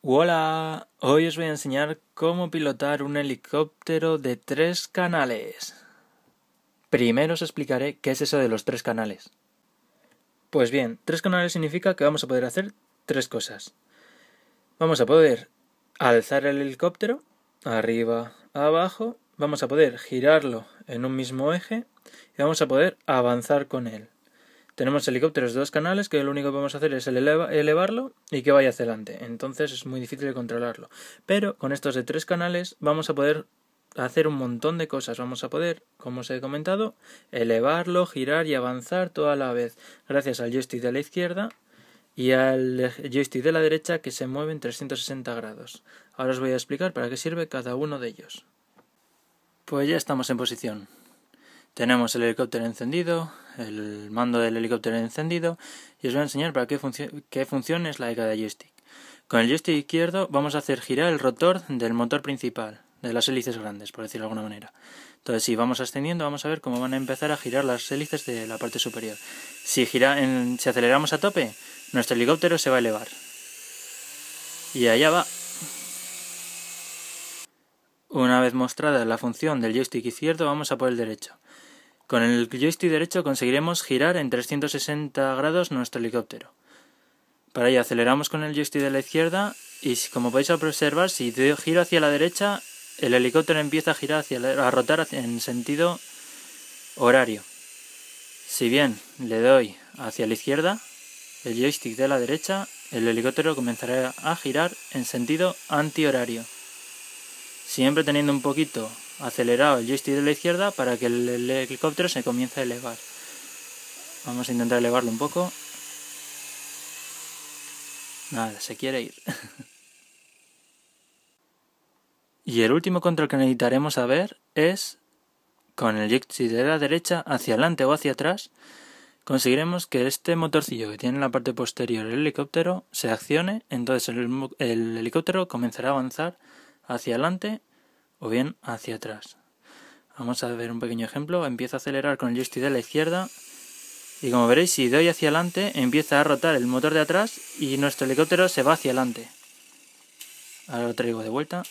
Hola, hoy os voy a enseñar cómo pilotar un helicóptero de tres canales. Primero os explicaré qué es eso de los tres canales. Pues bien, tres canales significa que vamos a poder hacer tres cosas. Vamos a poder alzar el helicóptero arriba, abajo, vamos a poder girarlo en un mismo eje y vamos a poder avanzar con él. Tenemos helicópteros de dos canales que lo único que vamos a hacer es elevarlo y que vaya hacia adelante. Entonces es muy difícil de controlarlo. Pero con estos de tres canales vamos a poder hacer un montón de cosas. Vamos a poder, como os he comentado, elevarlo, girar y avanzar toda la vez. Gracias al joystick de la izquierda y al joystick de la derecha que se mueven 360 grados. Ahora os voy a explicar para qué sirve cada uno de ellos. Pues ya estamos en posición. Tenemos el helicóptero encendido, el mando del helicóptero encendido y os voy a enseñar para qué, funciona qué función es la de cada joystick. Con el joystick izquierdo vamos a hacer girar el rotor del motor principal, de las hélices grandes, por decirlo de alguna manera. Entonces, si vamos ascendiendo, vamos a ver cómo van a empezar a girar las hélices de la parte superior. Si, si aceleramos a tope, nuestro helicóptero se va a elevar. Y allá va. Una vez mostrada la función del joystick izquierdo, vamos a por el derecho. Con el joystick derecho conseguiremos girar en 360 grados nuestro helicóptero. Para ello aceleramos con el joystick de la izquierda y como podéis observar, si giro hacia la derecha, el helicóptero empieza a girar hacia a rotar en sentido horario. Si bien le doy hacia la izquierda, el joystick de la derecha, el helicóptero comenzará a girar en sentido antihorario. Siempre teniendo un poquito acelerado el joystick de la izquierda para que el, helicóptero se comience a elevar. Vamos a intentar elevarlo un poco. Nada, se quiere ir. y el último control que necesitaremos saber es, con el joystick de la derecha hacia adelante o hacia atrás, conseguiremos que este motorcillo que tiene en la parte posterior el helicóptero se accione, entonces el, el helicóptero comenzará a avanzar hacia adelante o bien hacia atrás. Vamos a ver un pequeño ejemplo. Empiezo a acelerar con el joystick de la izquierda y como veréis si doy hacia adelante empieza a rotar el motor de atrás y nuestro helicóptero se va hacia adelante. Ahora lo traigo de vuelta.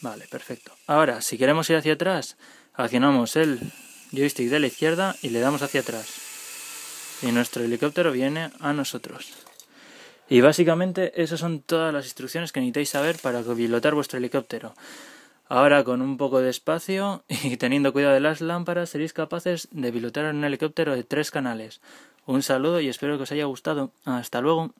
Vale, perfecto. Ahora, si queremos ir hacia atrás, accionamos el joystick de la izquierda y le damos hacia atrás. Y nuestro helicóptero viene a nosotros. Y básicamente esas son todas las instrucciones que necesitáis saber para pilotar vuestro helicóptero. Ahora con un poco de espacio y teniendo cuidado de las lámparas seréis capaces de pilotar un helicóptero de tres canales. Un saludo y espero que os haya gustado. Hasta luego.